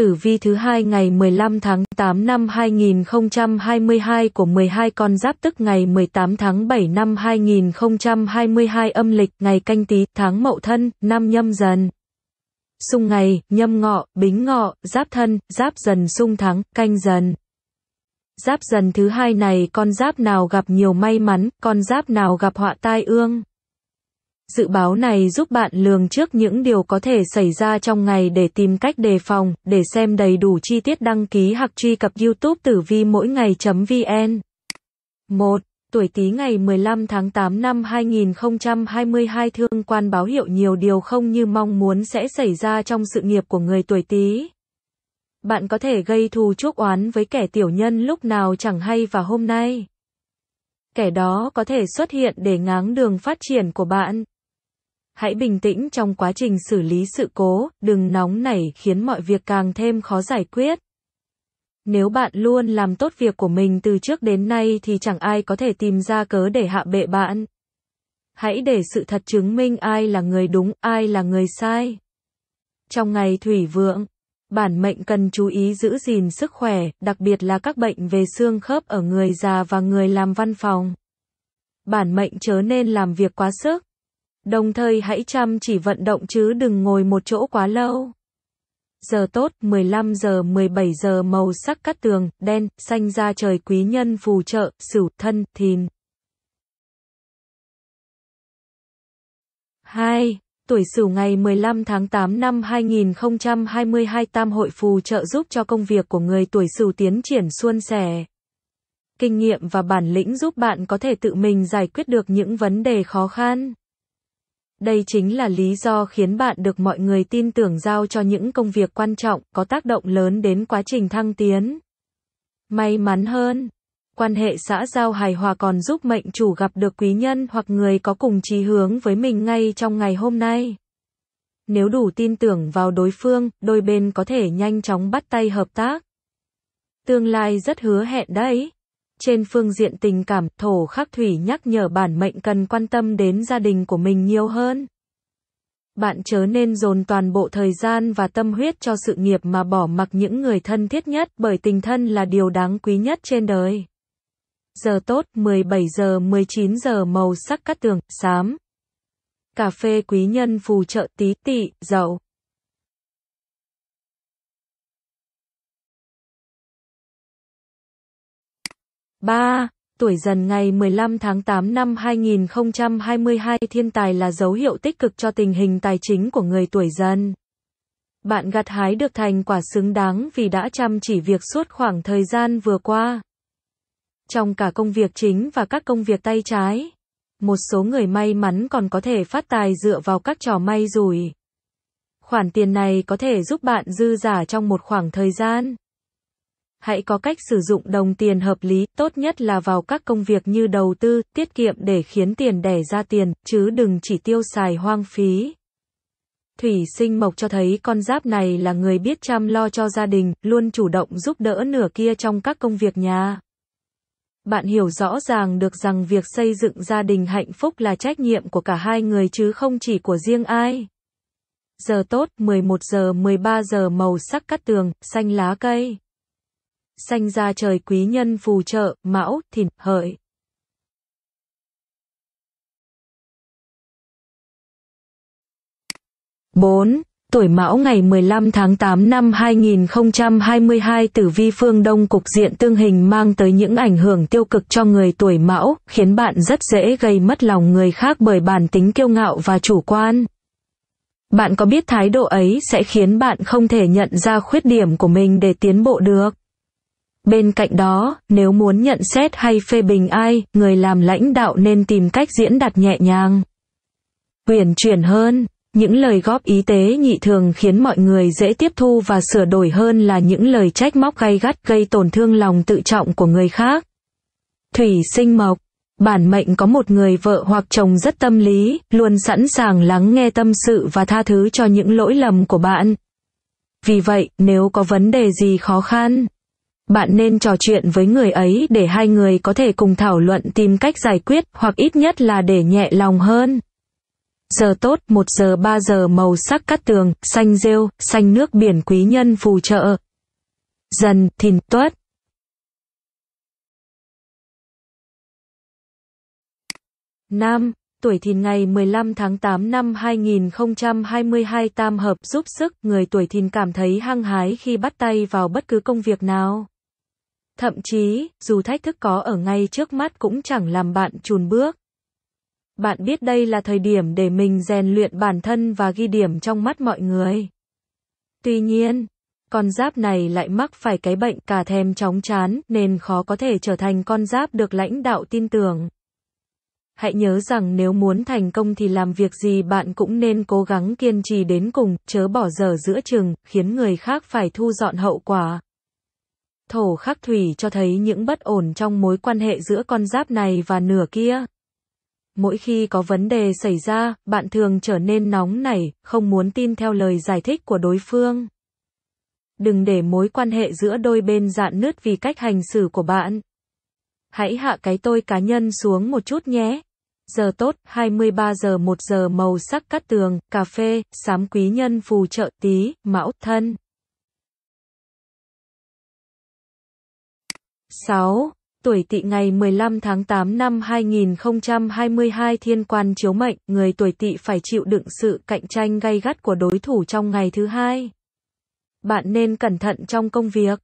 tử vi thứ hai ngày 15 tháng 8 năm 2022 của 12 con giáp tức ngày 18 tháng 7 năm 2022 âm lịch, ngày canh tí, tháng mậu thân, năm nhâm dần. Xung ngày, nhâm ngọ, bính ngọ, giáp thân, giáp dần xung tháng, canh dần. Giáp dần thứ hai này con giáp nào gặp nhiều may mắn, con giáp nào gặp họa tai ương. Dự báo này giúp bạn lường trước những điều có thể xảy ra trong ngày để tìm cách đề phòng, để xem đầy đủ chi tiết đăng ký hoặc truy cập YouTube tử vi mỗi ngày.vn. 1. Tuổi Tý ngày 15 tháng 8 năm 2022 thương quan báo hiệu nhiều điều không như mong muốn sẽ xảy ra trong sự nghiệp của người tuổi Tý. Bạn có thể gây thù chuốc oán với kẻ tiểu nhân lúc nào chẳng hay và hôm nay. Kẻ đó có thể xuất hiện để ngáng đường phát triển của bạn. Hãy bình tĩnh trong quá trình xử lý sự cố, đừng nóng nảy khiến mọi việc càng thêm khó giải quyết. Nếu bạn luôn làm tốt việc của mình từ trước đến nay thì chẳng ai có thể tìm ra cớ để hạ bệ bạn. Hãy để sự thật chứng minh ai là người đúng, ai là người sai. Trong ngày thủy vượng, bản mệnh cần chú ý giữ gìn sức khỏe, đặc biệt là các bệnh về xương khớp ở người già và người làm văn phòng. Bản mệnh chớ nên làm việc quá sức, Đồng thời hãy chăm chỉ vận động chứ đừng ngồi một chỗ quá lâu. Giờ tốt 15 giờ 17 giờ màu sắc cát tường, đen, xanh ra trời quý nhân phù trợ, sửu, thân, thìn. 2. Tuổi Sửu ngày 15 tháng 8 năm 2022 Tam hội phù trợ giúp cho công việc của người tuổi Sửu tiến triển suôn sẻ. Kinh nghiệm và bản lĩnh giúp bạn có thể tự mình giải quyết được những vấn đề khó khăn. Đây chính là lý do khiến bạn được mọi người tin tưởng giao cho những công việc quan trọng, có tác động lớn đến quá trình thăng tiến. May mắn hơn, quan hệ xã giao hài hòa còn giúp mệnh chủ gặp được quý nhân hoặc người có cùng chí hướng với mình ngay trong ngày hôm nay. Nếu đủ tin tưởng vào đối phương, đôi bên có thể nhanh chóng bắt tay hợp tác. Tương lai rất hứa hẹn đấy. Trên phương diện tình cảm, thổ khắc thủy nhắc nhở bản mệnh cần quan tâm đến gia đình của mình nhiều hơn. Bạn chớ nên dồn toàn bộ thời gian và tâm huyết cho sự nghiệp mà bỏ mặc những người thân thiết nhất bởi tình thân là điều đáng quý nhất trên đời. Giờ tốt 17 giờ 19 giờ màu sắc cắt tường, xám. Cà phê quý nhân phù trợ tí tị, dậu. 3. Tuổi dần ngày 15 tháng 8 năm 2022 thiên tài là dấu hiệu tích cực cho tình hình tài chính của người tuổi dần. Bạn gặt hái được thành quả xứng đáng vì đã chăm chỉ việc suốt khoảng thời gian vừa qua. Trong cả công việc chính và các công việc tay trái, một số người may mắn còn có thể phát tài dựa vào các trò may rủi. Khoản tiền này có thể giúp bạn dư giả trong một khoảng thời gian hãy có cách sử dụng đồng tiền hợp lý, tốt nhất là vào các công việc như đầu tư, tiết kiệm để khiến tiền đẻ ra tiền, chứ đừng chỉ tiêu xài hoang phí. Thủy sinh mộc cho thấy con giáp này là người biết chăm lo cho gia đình, luôn chủ động giúp đỡ nửa kia trong các công việc nhà. Bạn hiểu rõ ràng được rằng việc xây dựng gia đình hạnh phúc là trách nhiệm của cả hai người chứ không chỉ của riêng ai. Giờ tốt 11 giờ 13 giờ màu sắc cắt tường, xanh lá cây sanh ra trời quý nhân phù trợ, mão, thìn, hợi. bốn Tuổi Mão ngày 15 tháng 8 năm 2022 tử vi phương Đông cục diện tương hình mang tới những ảnh hưởng tiêu cực cho người tuổi Mão, khiến bạn rất dễ gây mất lòng người khác bởi bản tính kiêu ngạo và chủ quan. Bạn có biết thái độ ấy sẽ khiến bạn không thể nhận ra khuyết điểm của mình để tiến bộ được. Bên cạnh đó, nếu muốn nhận xét hay phê bình ai, người làm lãnh đạo nên tìm cách diễn đạt nhẹ nhàng. Huyền chuyển hơn, những lời góp ý tế nhị thường khiến mọi người dễ tiếp thu và sửa đổi hơn là những lời trách móc gay gắt gây tổn thương lòng tự trọng của người khác. Thủy sinh mộc Bản mệnh có một người vợ hoặc chồng rất tâm lý, luôn sẵn sàng lắng nghe tâm sự và tha thứ cho những lỗi lầm của bạn. Vì vậy, nếu có vấn đề gì khó khăn, bạn nên trò chuyện với người ấy để hai người có thể cùng thảo luận tìm cách giải quyết hoặc ít nhất là để nhẹ lòng hơn. Giờ tốt 1 giờ 3 giờ màu sắc cắt tường, xanh rêu, xanh nước biển quý nhân phù trợ. Dần, thìn, tuất. Nam, tuổi thìn ngày 15 tháng 8 năm 2022 tam hợp giúp sức, người tuổi thìn cảm thấy hăng hái khi bắt tay vào bất cứ công việc nào. Thậm chí, dù thách thức có ở ngay trước mắt cũng chẳng làm bạn chùn bước. Bạn biết đây là thời điểm để mình rèn luyện bản thân và ghi điểm trong mắt mọi người. Tuy nhiên, con giáp này lại mắc phải cái bệnh cả thèm chóng chán nên khó có thể trở thành con giáp được lãnh đạo tin tưởng. Hãy nhớ rằng nếu muốn thành công thì làm việc gì bạn cũng nên cố gắng kiên trì đến cùng, chớ bỏ giờ giữa chừng, khiến người khác phải thu dọn hậu quả thổ khắc thủy cho thấy những bất ổn trong mối quan hệ giữa con giáp này và nửa kia. Mỗi khi có vấn đề xảy ra, bạn thường trở nên nóng nảy, không muốn tin theo lời giải thích của đối phương. Đừng để mối quan hệ giữa đôi bên dạn nứt vì cách hành xử của bạn. Hãy hạ cái tôi cá nhân xuống một chút nhé. Giờ tốt, 23 giờ 1 giờ màu sắc cắt tường, cà phê, sám quý nhân phù trợ tí, mão, thân. 6. Tuổi tỵ ngày 15 tháng 8 năm 2022 thiên quan chiếu mệnh, người tuổi tỵ phải chịu đựng sự cạnh tranh gay gắt của đối thủ trong ngày thứ hai. Bạn nên cẩn thận trong công việc.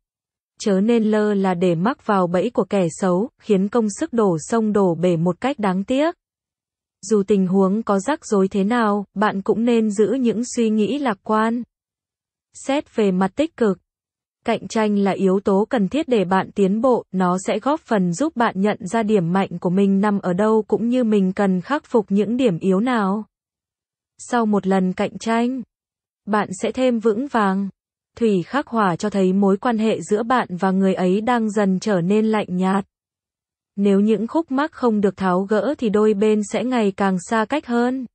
Chớ nên lơ là để mắc vào bẫy của kẻ xấu, khiến công sức đổ sông đổ bể một cách đáng tiếc. Dù tình huống có rắc rối thế nào, bạn cũng nên giữ những suy nghĩ lạc quan. Xét về mặt tích cực, Cạnh tranh là yếu tố cần thiết để bạn tiến bộ, nó sẽ góp phần giúp bạn nhận ra điểm mạnh của mình nằm ở đâu cũng như mình cần khắc phục những điểm yếu nào. Sau một lần cạnh tranh, bạn sẽ thêm vững vàng. Thủy khắc hỏa cho thấy mối quan hệ giữa bạn và người ấy đang dần trở nên lạnh nhạt. Nếu những khúc mắc không được tháo gỡ thì đôi bên sẽ ngày càng xa cách hơn.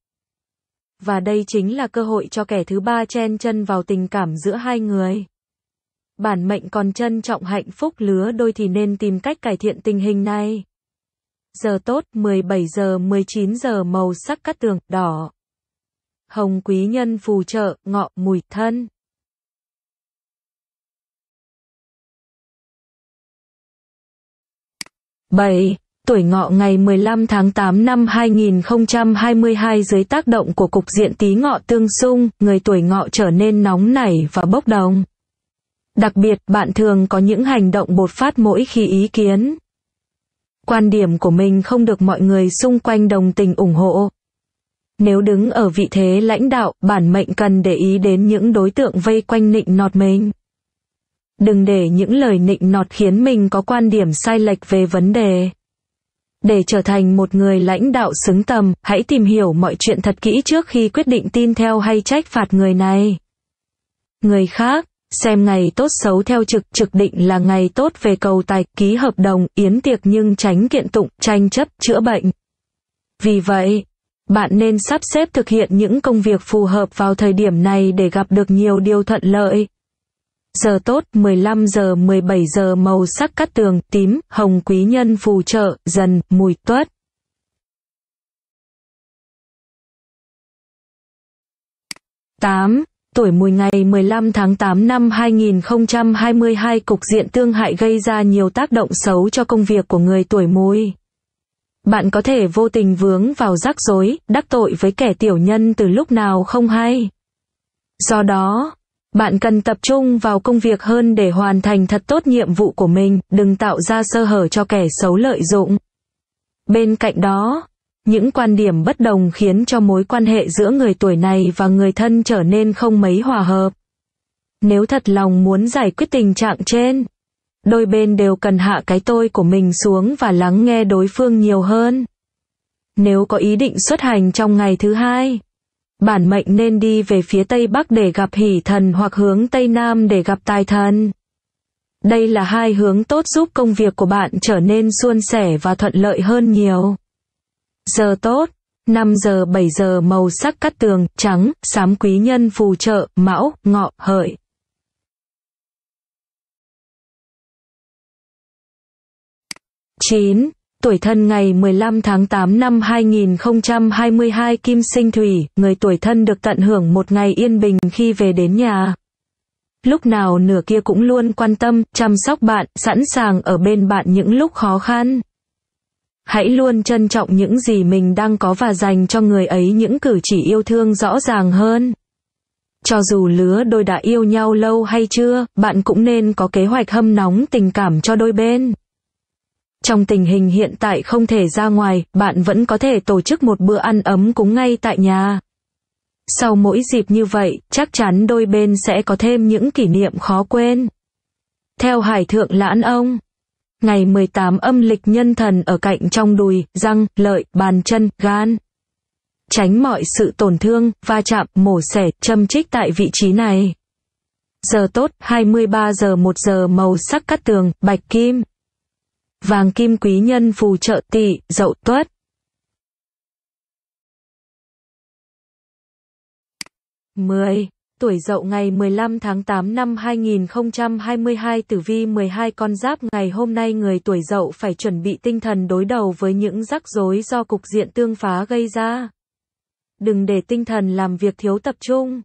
Và đây chính là cơ hội cho kẻ thứ ba chen chân vào tình cảm giữa hai người bản mệnh còn trân trọng hạnh phúc lứa đôi thì nên tìm cách cải thiện tình hình này. Giờ tốt 17 giờ 19 giờ màu sắc cắt tường đỏ. Hồng quý nhân phù trợ, ngọ mùi thân. Bảy tuổi ngọ ngày 15 tháng 8 năm 2022 dưới tác động của cục diện tí ngọ tương xung, người tuổi ngọ trở nên nóng nảy và bốc đồng. Đặc biệt, bạn thường có những hành động bột phát mỗi khi ý kiến. Quan điểm của mình không được mọi người xung quanh đồng tình ủng hộ. Nếu đứng ở vị thế lãnh đạo, bản mệnh cần để ý đến những đối tượng vây quanh nịnh nọt mình. Đừng để những lời nịnh nọt khiến mình có quan điểm sai lệch về vấn đề. Để trở thành một người lãnh đạo xứng tầm, hãy tìm hiểu mọi chuyện thật kỹ trước khi quyết định tin theo hay trách phạt người này. Người khác xem ngày tốt xấu theo trực, trực định là ngày tốt về cầu tài, ký hợp đồng, yến tiệc nhưng tránh kiện tụng, tranh chấp, chữa bệnh. Vì vậy, bạn nên sắp xếp thực hiện những công việc phù hợp vào thời điểm này để gặp được nhiều điều thuận lợi. Giờ tốt 15 giờ 17 giờ màu sắc cắt tường tím, hồng quý nhân phù trợ, dần, mùi tuất. tám Tuổi mùi ngày 15 tháng 8 năm 2022 cục diện tương hại gây ra nhiều tác động xấu cho công việc của người tuổi mùi. Bạn có thể vô tình vướng vào rắc rối, đắc tội với kẻ tiểu nhân từ lúc nào không hay. Do đó, bạn cần tập trung vào công việc hơn để hoàn thành thật tốt nhiệm vụ của mình, đừng tạo ra sơ hở cho kẻ xấu lợi dụng. Bên cạnh đó, những quan điểm bất đồng khiến cho mối quan hệ giữa người tuổi này và người thân trở nên không mấy hòa hợp. Nếu thật lòng muốn giải quyết tình trạng trên, đôi bên đều cần hạ cái tôi của mình xuống và lắng nghe đối phương nhiều hơn. Nếu có ý định xuất hành trong ngày thứ hai, bản mệnh nên đi về phía Tây Bắc để gặp hỷ thần hoặc hướng Tây Nam để gặp tài thần. Đây là hai hướng tốt giúp công việc của bạn trở nên suôn sẻ và thuận lợi hơn nhiều. Giờ tốt. 5 giờ 7 giờ màu sắc cắt tường, trắng, xám quý nhân phù trợ, mão, ngọ, hợi. chín Tuổi thân ngày 15 tháng 8 năm 2022 Kim Sinh Thủy, người tuổi thân được tận hưởng một ngày yên bình khi về đến nhà. Lúc nào nửa kia cũng luôn quan tâm, chăm sóc bạn, sẵn sàng ở bên bạn những lúc khó khăn. Hãy luôn trân trọng những gì mình đang có và dành cho người ấy những cử chỉ yêu thương rõ ràng hơn. Cho dù lứa đôi đã yêu nhau lâu hay chưa, bạn cũng nên có kế hoạch hâm nóng tình cảm cho đôi bên. Trong tình hình hiện tại không thể ra ngoài, bạn vẫn có thể tổ chức một bữa ăn ấm cúng ngay tại nhà. Sau mỗi dịp như vậy, chắc chắn đôi bên sẽ có thêm những kỷ niệm khó quên. Theo Hải Thượng Lãn Ông ngày 18 âm lịch nhân thần ở cạnh trong đùi, răng, lợi, bàn chân, gan. Tránh mọi sự tổn thương, va chạm, mổ xẻ, châm trích tại vị trí này. Giờ tốt, 23 giờ 1 giờ màu sắc cắt tường, bạch kim. Vàng kim quý nhân phù trợ tỵ, dậu tuất. mười tuổi Dậu ngày 15 tháng 8 năm 2022 tử vi 12 con giáp ngày hôm nay người tuổi Dậu phải chuẩn bị tinh thần đối đầu với những rắc rối do cục diện tương phá gây ra. Đừng để tinh thần làm việc thiếu tập trung,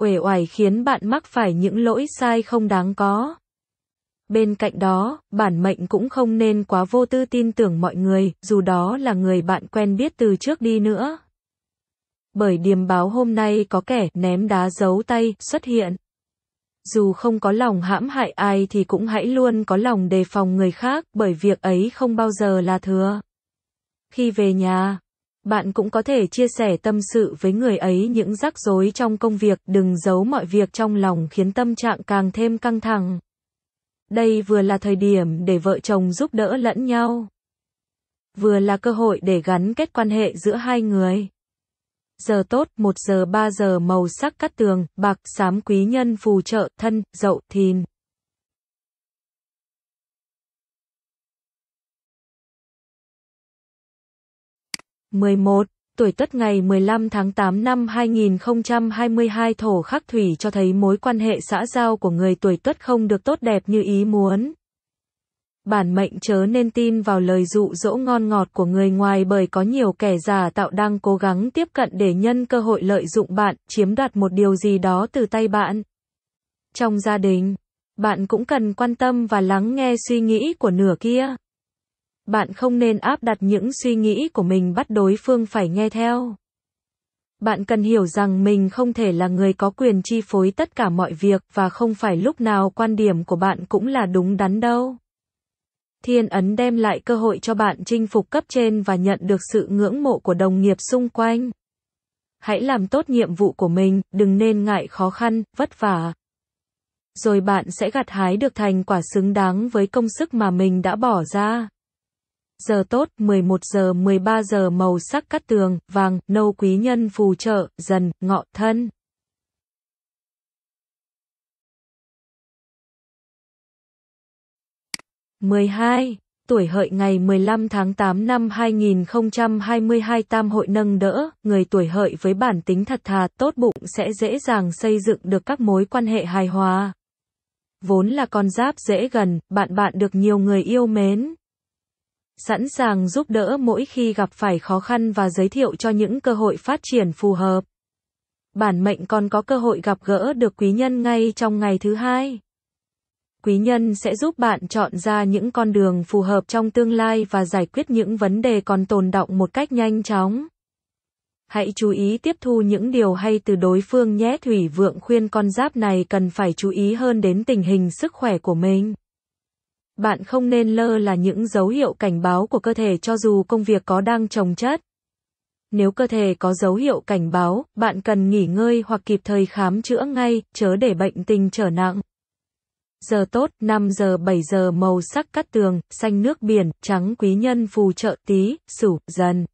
uể oải khiến bạn mắc phải những lỗi sai không đáng có. Bên cạnh đó, bản mệnh cũng không nên quá vô tư tin tưởng mọi người, dù đó là người bạn quen biết từ trước đi nữa bởi điềm báo hôm nay có kẻ ném đá giấu tay xuất hiện. Dù không có lòng hãm hại ai thì cũng hãy luôn có lòng đề phòng người khác bởi việc ấy không bao giờ là thừa. Khi về nhà, bạn cũng có thể chia sẻ tâm sự với người ấy những rắc rối trong công việc, đừng giấu mọi việc trong lòng khiến tâm trạng càng thêm căng thẳng. Đây vừa là thời điểm để vợ chồng giúp đỡ lẫn nhau, vừa là cơ hội để gắn kết quan hệ giữa hai người giờ tốt 1 giờ 3 giờ màu sắc cắt tường, bạc, xám quý nhân phù trợ, thân, dậu, thìn. mười một tuổi Tuất ngày 15 tháng 8 năm 2022 thổ khắc thủy cho thấy mối quan hệ xã giao của người tuổi Tuất không được tốt đẹp như ý muốn. Bản mệnh chớ nên tin vào lời dụ dỗ ngon ngọt của người ngoài bởi có nhiều kẻ giả tạo đang cố gắng tiếp cận để nhân cơ hội lợi dụng bạn, chiếm đoạt một điều gì đó từ tay bạn. Trong gia đình, bạn cũng cần quan tâm và lắng nghe suy nghĩ của nửa kia. Bạn không nên áp đặt những suy nghĩ của mình bắt đối phương phải nghe theo. Bạn cần hiểu rằng mình không thể là người có quyền chi phối tất cả mọi việc và không phải lúc nào quan điểm của bạn cũng là đúng đắn đâu. Thiên ấn đem lại cơ hội cho bạn chinh phục cấp trên và nhận được sự ngưỡng mộ của đồng nghiệp xung quanh. Hãy làm tốt nhiệm vụ của mình, đừng nên ngại khó khăn, vất vả. Rồi bạn sẽ gặt hái được thành quả xứng đáng với công sức mà mình đã bỏ ra. Giờ tốt, 11 giờ 13 giờ màu sắc cắt tường, vàng, nâu quý nhân phù trợ, dần, ngọ, thân. 12 tuổi hợi ngày 15 tháng 8 năm 2022 tam hội nâng đỡ, người tuổi hợi với bản tính thật thà, tốt bụng sẽ dễ dàng xây dựng được các mối quan hệ hài hòa. Vốn là con giáp dễ gần, bạn bạn được nhiều người yêu mến. Sẵn sàng giúp đỡ mỗi khi gặp phải khó khăn và giới thiệu cho những cơ hội phát triển phù hợp. Bản mệnh còn có cơ hội gặp gỡ được quý nhân ngay trong ngày thứ hai quý nhân sẽ giúp bạn chọn ra những con đường phù hợp trong tương lai và giải quyết những vấn đề còn tồn động một cách nhanh chóng. Hãy chú ý tiếp thu những điều hay từ đối phương nhé Thủy Vượng khuyên con giáp này cần phải chú ý hơn đến tình hình sức khỏe của mình. Bạn không nên lơ là những dấu hiệu cảnh báo của cơ thể cho dù công việc có đang trồng chất. Nếu cơ thể có dấu hiệu cảnh báo, bạn cần nghỉ ngơi hoặc kịp thời khám chữa ngay, chớ để bệnh tình trở nặng giờ tốt, 5 giờ 7 giờ màu sắc cắt tường, xanh nước biển, trắng quý nhân phù trợ tí, sửu, dần.